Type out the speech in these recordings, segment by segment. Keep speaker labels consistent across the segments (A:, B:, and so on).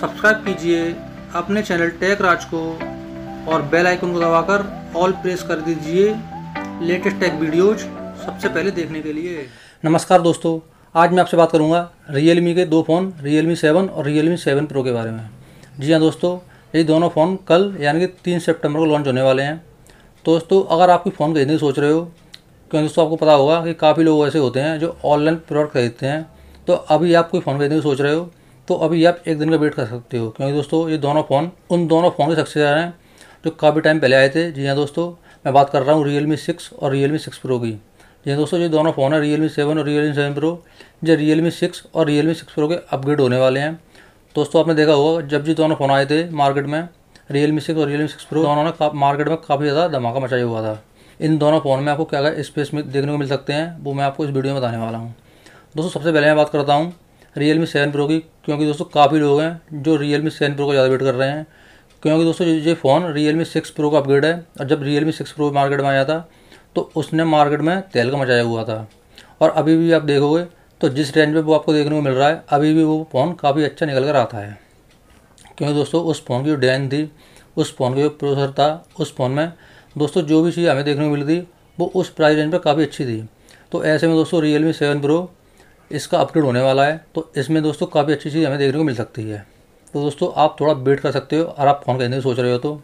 A: subscribe कीजिए अपने channel take राज को और बेल आइकन को दबाकर ऑल प्रेस कर दीजिए लेटेस्ट टेक वीडियोज सबसे पहले देखने के लिए नमस्कार दोस्तों आज मैं आपसे बात करूंगा रियलमी के दो फ़ोन रियलमी सेवन और रियलमी सेवन प्रो के बारे में जी हाँ दोस्तों ये दोनों फ़ोन कल यानी कि तीन सितंबर को लॉन्च होने वाले हैं तो दोस्तों अगर आपकी फ़ोन खरीदने की सोच रहे हो क्योंकि दोस्तों आपको पता होगा कि काफ़ी लोग ऐसे होते हैं जो ऑनलाइन प्रोडक्ट खरीदते हैं तो अभी आप कोई फ़ोन खरीदने की सोच रहे हो तो अभी आप एक दिन का वेट कर सकते हो क्योंकि दोस्तों ये दोनों फ़ोन उन दोनों फ़ोन के सक्सेस हैं जो काफ़ी टाइम पहले आए थे जी हाँ दोस्तों मैं बात कर रहा हूँ रियल मी सिक्स और रियल मी सिक्स प्रो की जी हाँ दोस्तों ये दोनों फ़ोन है रियल मी सेवन और रियल मी सेवन प्रो जो रियल मी सिक्स और रियल मी सिक्स प्रो के अपग्रेड होने वाले हैं दोस्तों आपने देखा होगा जब जी दोनों फ़ोन आए थे मार्केट में रियल मी सिक्स और रियल मी सिक्स प्रो दोनों ने मार्केट में काफ़ी ज़्यादा धमाका मचाया हुआ था इन दोनों फ़ोन में आपको क्या क्या स्पेस में देखने को मिल सकते हैं वो मैं आपको इस वीडियो में बताने वाला हूँ दोस्तों सबसे पहले मैं बात करता हूँ रियल मी सेवन प्रो की क्योंकि दोस्तों काफ़ी लोग हैं जो रियल मी सेवन प्रो का ज़्यादा वेट कर रहे हैं क्योंकि दोस्तों ये phone Realme six pro का अपग्रेड है और जब Realme six pro market में आया था तो उसने मार्केट में तेल का मचाया हुआ था और अभी भी आप देखोगे तो जिस रेंज में वो आपको देखने को मिल रहा है अभी भी वो फ़ोन काफ़ी अच्छा निकल कर आता है क्योंकि दोस्तों उस फ़ोन की जो डिज़ाइन थी उस फ़ोन का जो प्रोसेसर था उस फ़ोन में दोस्तों जो भी चीज़ हमें देखने को मिली थी वो उस प्राइस रेंज पर काफ़ी अच्छी थी तो ऐसे में दोस्तों रियल मी सेवन प्रो इसका अपडेट होने वाला है तो इसमें दोस्तों काफ़ी अच्छी चीज़ हमें देखने को मिल सकती है तो दोस्तों आप थोड़ा वेट कर सकते हो और आप फ़ोन खरीदने की सोच रहे हो तो।,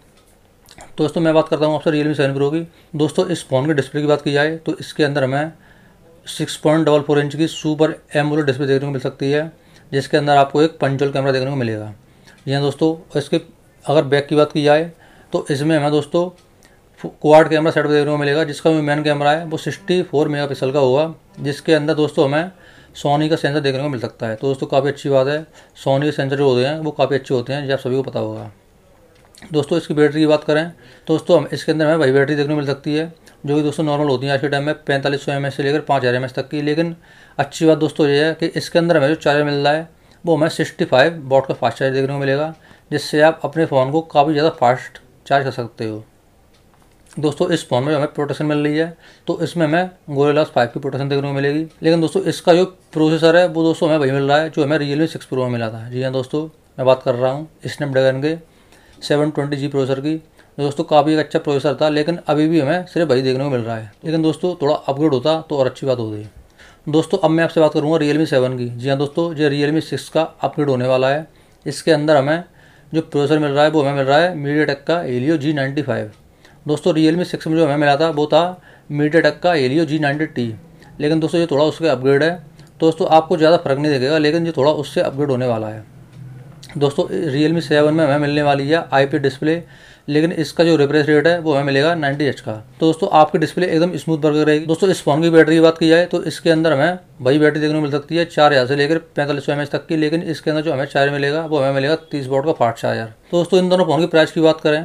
A: तो दोस्तों मैं बात करता हूँ आपसे रियल मी सेवन प्रो की दोस्तों इस फ़ोन के डिस्प्ले की बात की जाए तो इसके अंदर हमें six point double four inch की सुपर एमोलेड डिस्प्ले देखने को मिल सकती है जिसके अंदर आपको एक पंचोल कैमरा देखने को मिलेगा जी हाँ दोस्तों इसके अगर बैक की बात की जाए तो इसमें हमें दोस्तों क्वाड कैमरा सेट देखने को मिलेगा जिसका मेन कैमरा है वो सिक्सटी फोर मेगा पिक्सल का होगा जिसके अंदर दोस्तों हमें सोनी का सेंसर देखने को मिल सकता है तो दोस्तों काफ़ी अच्छी बात है सोनी के सेंसर जो होते हैं वो काफ़ी अच्छे होते हैं जब आप सभी को पता होगा दोस्तों इसकी बैटरी की बात करें दोस्तों हम इसके अंदर हमें वही बैटरी देखने को मिल सकती है जो कि दोस्तों नॉर्मल होती है आज के टाइम में पैंतालीस सौ से लेकर पाँच हज़ार तक की लेकिन अच्छी बात दोस्तों ये है कि इसके अंदर हमें जो चार्जर मिल रहा है वो हमें सिक्सटी फाइव का फास्ट चार्ज देखने को मिलेगा जिससे आप अपने फ़ोन को काफ़ी ज़्यादा फास्ट चार्ज कर सकते हो दोस्तों इस फॉर्म में हमें प्रोटेक्शन मिल रही है तो इसमें हमें गोरेलास फाइव की प्रोटेक्शन देखने को मिलेगी लेकिन दोस्तों इसका जो प्रोसेसर है वो दोस्तों हमें वही मिल रहा है जो हमें रियलमी सिक्स प्रो में मिला था जी हाँ दोस्तों मैं बात कर रहा हूँ स्नैपड्रैगन के सेवन ट्वेंटी जी प्रोसेसर की दोस्तों काफ़ी एक अच्छा प्रोसेसर था लेकिन अभी भी हमें सिर्फ वही देखने को मिल रहा है लेकिन दोस्तों थोड़ा अपग्रेड होता तो और अच्छी बात होती दोस्तों अब मैं आपसे बात करूँगा रियलमी सेवन की जी हाँ दोस्तों जो रियलमी सिक्स का अपग्रेड होने वाला है इसके अंदर हमें जो प्रोसेसर मिल रहा है वो हमें मिल रहा है मीडिया टेक का एलियो जी नाइन्टी फाइव दोस्तों रियल मी सिक्स में जो हमें मिला था वो था मीडियाटेक का एलियो जी नाइनटी टी लेकिन दोस्तों ये थोड़ा उसके अपग्रेड है तो दोस्तों आपको ज़्यादा फर्क नहीं देखेगा लेकिन ये थोड़ा उससे अपग्रेड होने वाला है दोस्तों रियल मी सेवन में हमें मिलने वाली है आई पी डिस्प्ले लेकिन इसका जो रिप्रेस रेट है वो हमें मिलेगा नाइन्टी एच का तो दोस्तों आपकी डिस्प्ले एकदम स्मूथ वर्क रहेगी दोस्तों इस फोन की बैटरी की बात की जाए तो इसके अंदर हमें वही बैटरी देखने को मिल सकती है चार हज़ार से लेकर पैंतालीस सौ एम तक की लेकिन इसके अंदर जो हमें चार्ज मिलेगा वो हमें मिलेगा तीस वोट का चार चार्जर तो दोस्तों इन दोनों फोन की प्राइस की बात करें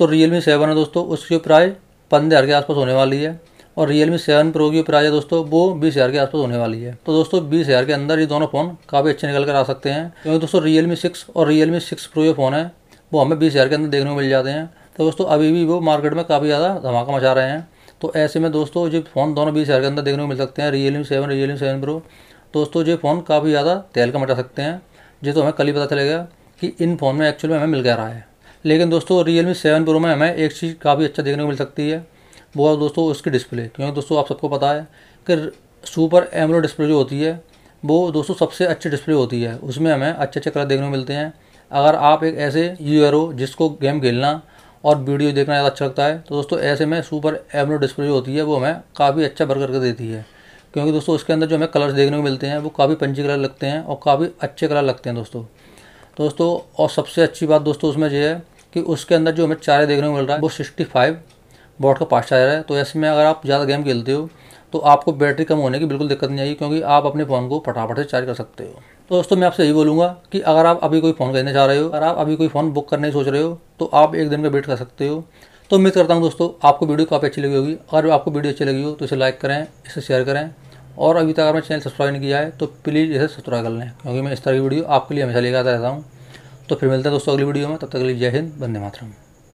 A: तो रियल मी सेवन है दोस्तों उसकी प्राइस पंद्रह हज़ार के आसपास होने वाली है और रियल मी सेवन प्रो की प्राइस है दोस्तों वो बीस हज़ार के आसपास होने वाली है तो दोस्तों बीस हज़ार के अंदर ये दोनों फ़ोन काफ़ी अच्छे निकल कर आ सकते हैं क्योंकि दोस्तों रियल मी सिक्स और रियल मी सिक्स प्रो ये फ़ोन है वो हमें बीस हज़ार के अंदर देखने को मिल जाते हैं तो दोस्तों अभी भी वो मार्केट में काफ़ी ज़्यादा धमाका मचा रहे हैं तो ऐसे में दोस्तों ये फ़ोन दोनों बीस हज़ार के अंदर देखने को मिल सकते हैं Realme seven Realme seven pro दोस्तों ये फ़ोन काफ़ी ज़्यादा तेल का मचा सकते हैं जो तो हमें कल ही पता चलेगा कि इन फ़ोन में एक्चुअल में हमें मिल गया रहा है लेकिन दोस्तों रियल मी सेवन प्रो में हमें एक चीज़ काफ़ी अच्छा देखने को मिल सकती है वो है दोस्तों उसकी डिस्प्ले क्योंकि तो दोस्तों आप सबको पता है कि सुपर एमरो डिस्प्ले जो होती है वो दोस्तों सबसे अच्छी डिस्प्ले होती है उसमें हमें अच्छे अच्छे कलर देखने को मिलते हैं अगर आप एक ऐसे यूर हो जिसको गेम खेलना और वीडियो देखना ज़्यादा अच्छा लगता है तो दोस्तों ऐसे में सुपर एमरो डिस्प्ले जो होती है वो हमें काफ़ी अच्छा भर करके देती है क्योंकि दोस्तों उसके अंदर जो हमें कलर्स देखने को मिलते हैं वो काफ़ी पंची कलर लगते हैं और काफ़ी अच्छे कलर लगते हैं दोस्तों तो दोस्तों और सबसे अच्छी बात दोस्तों उसमें जो है कि उसके अंदर जो हमें चार्ज देखने को मिल रहा है वो सिक्सटी फाइव वॉट का फास्ट चार्जर है तो ऐसे में अगर आप ज़्यादा गेम खेलते हो तो आपको बैटरी कम होने की बिल्कुल दिक्कत नहीं आएगी क्योंकि आप अपने फ़ोन को फटाफट से चार्ज कर सकते हो तो दोस्तों मैं आपसे यही बोलूँगा कि अगर आप अभी कोई फ़ोन खरीदने चाह रहे हो अगर आप अभी कोई फ़ोन बुक करने सोच रहे हो तो आप एक दिन का वेट कर सकते हो तो उम्मीद करता हूँ दोस्तों आपको वीडियो काफ़ी अच्छी लगी होगी अगर आपको वीडियो अच्छी लगी हो तो इसे लाइक करें इसे शेयर करें और अभी तक अगर मैं चैनल सब्सक्राइब नहीं किया है तो प्लीज़ इसे सब्सक्राइब कर लें क्योंकि मैं इस तरह की वीडियो आपके लिए हमेशा लेकर आता रहता हूँ तो फिर मिलते हैं दोस्तों अगली वीडियो में तब तक के लिए जय हिंद बंदे मातरम